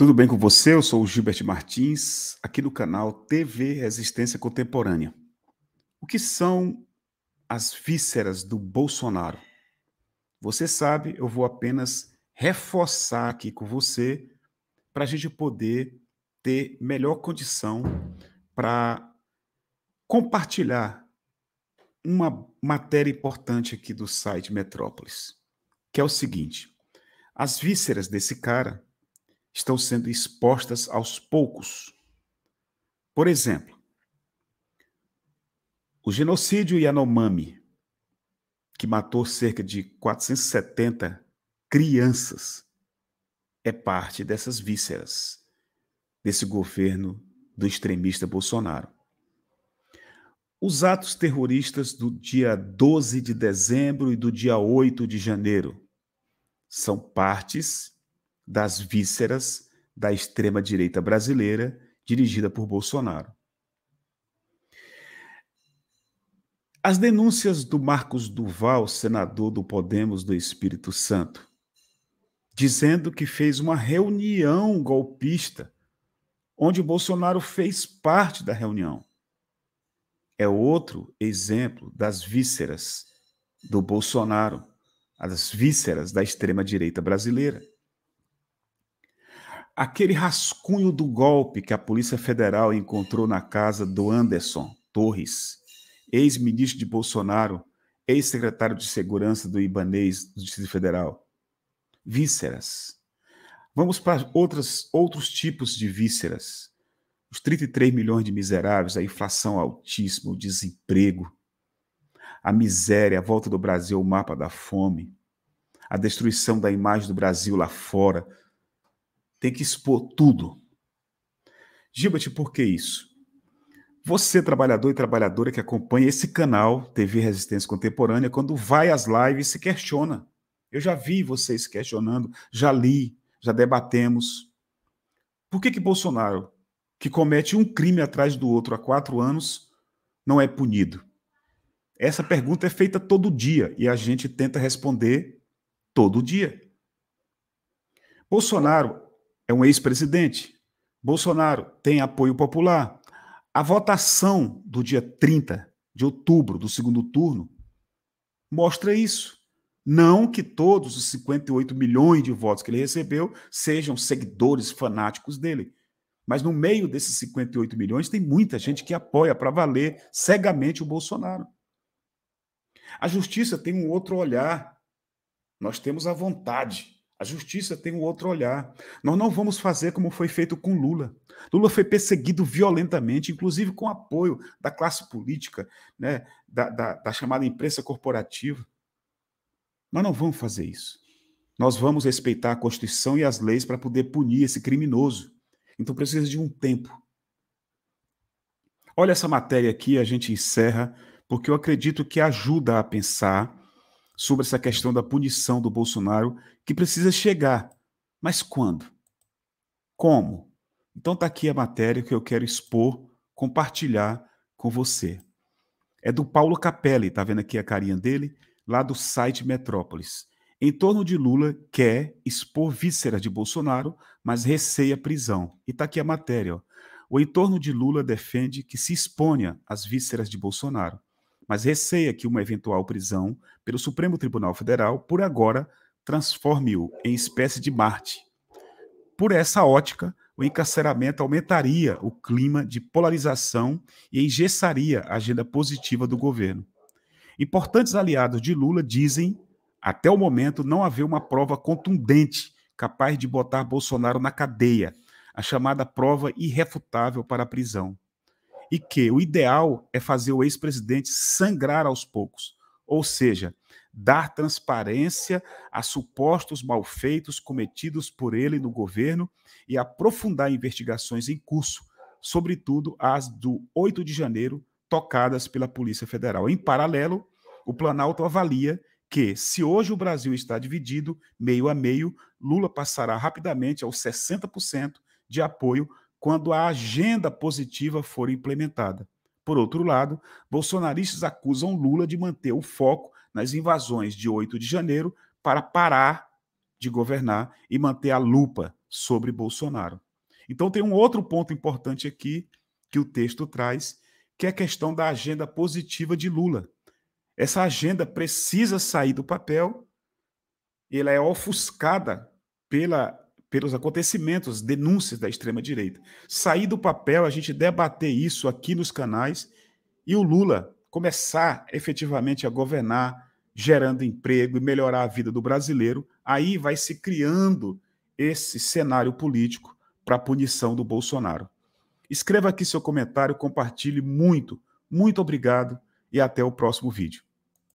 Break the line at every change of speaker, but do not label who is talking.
Tudo bem com você? Eu sou o Gilbert Martins, aqui do canal TV Resistência Contemporânea. O que são as vísceras do Bolsonaro? Você sabe, eu vou apenas reforçar aqui com você para a gente poder ter melhor condição para compartilhar uma matéria importante aqui do site Metrópolis, que é o seguinte: as vísceras desse cara estão sendo expostas aos poucos. Por exemplo, o genocídio Yanomami, que matou cerca de 470 crianças, é parte dessas vísceras desse governo do extremista Bolsonaro. Os atos terroristas do dia 12 de dezembro e do dia 8 de janeiro são partes das vísceras da extrema-direita brasileira dirigida por Bolsonaro. As denúncias do Marcos Duval, senador do Podemos do Espírito Santo, dizendo que fez uma reunião golpista, onde Bolsonaro fez parte da reunião. É outro exemplo das vísceras do Bolsonaro, as vísceras da extrema-direita brasileira aquele rascunho do golpe que a Polícia Federal encontrou na casa do Anderson Torres, ex-ministro de Bolsonaro, ex-secretário de Segurança do Ibanês do Distrito Federal. Vísceras. Vamos para outras, outros tipos de vísceras. Os 33 milhões de miseráveis, a inflação altíssima, o desemprego, a miséria, a volta do Brasil, o mapa da fome, a destruição da imagem do Brasil lá fora, tem que expor tudo. Giba-te, por que isso? Você, trabalhador e trabalhadora que acompanha esse canal TV Resistência Contemporânea, quando vai às lives, se questiona. Eu já vi vocês questionando, já li, já debatemos. Por que, que Bolsonaro, que comete um crime atrás do outro há quatro anos, não é punido? Essa pergunta é feita todo dia e a gente tenta responder todo dia. Bolsonaro é um ex-presidente. Bolsonaro tem apoio popular. A votação do dia 30 de outubro, do segundo turno, mostra isso. Não que todos os 58 milhões de votos que ele recebeu sejam seguidores fanáticos dele. Mas no meio desses 58 milhões tem muita gente que apoia para valer cegamente o Bolsonaro. A justiça tem um outro olhar. Nós temos a vontade a justiça tem um outro olhar. Nós não vamos fazer como foi feito com Lula. Lula foi perseguido violentamente, inclusive com apoio da classe política, né, da, da, da chamada imprensa corporativa. Mas não vamos fazer isso. Nós vamos respeitar a Constituição e as leis para poder punir esse criminoso. Então precisa de um tempo. Olha essa matéria aqui, a gente encerra, porque eu acredito que ajuda a pensar sobre essa questão da punição do Bolsonaro, que precisa chegar. Mas quando? Como? Então está aqui a matéria que eu quero expor, compartilhar com você. É do Paulo Capelli, tá vendo aqui a carinha dele, lá do site Metrópolis. Em torno de Lula quer expor vísceras de Bolsonaro, mas receia prisão. E tá aqui a matéria, ó. O entorno de Lula defende que se exponha as vísceras de Bolsonaro mas receia que uma eventual prisão pelo Supremo Tribunal Federal, por agora, transforme-o em espécie de Marte. Por essa ótica, o encarceramento aumentaria o clima de polarização e engessaria a agenda positiva do governo. Importantes aliados de Lula dizem, até o momento, não haver uma prova contundente capaz de botar Bolsonaro na cadeia, a chamada prova irrefutável para a prisão e que o ideal é fazer o ex-presidente sangrar aos poucos, ou seja, dar transparência a supostos malfeitos cometidos por ele no governo e aprofundar investigações em curso, sobretudo as do 8 de janeiro, tocadas pela Polícia Federal. Em paralelo, o Planalto avalia que, se hoje o Brasil está dividido meio a meio, Lula passará rapidamente aos 60% de apoio quando a agenda positiva for implementada. Por outro lado, bolsonaristas acusam Lula de manter o foco nas invasões de 8 de janeiro para parar de governar e manter a lupa sobre Bolsonaro. Então, tem um outro ponto importante aqui que o texto traz, que é a questão da agenda positiva de Lula. Essa agenda precisa sair do papel, ela é ofuscada pela pelos acontecimentos, denúncias da extrema-direita. Sair do papel, a gente debater isso aqui nos canais e o Lula começar efetivamente a governar, gerando emprego e melhorar a vida do brasileiro, aí vai se criando esse cenário político para a punição do Bolsonaro. Escreva aqui seu comentário, compartilhe muito. Muito obrigado e até o próximo vídeo.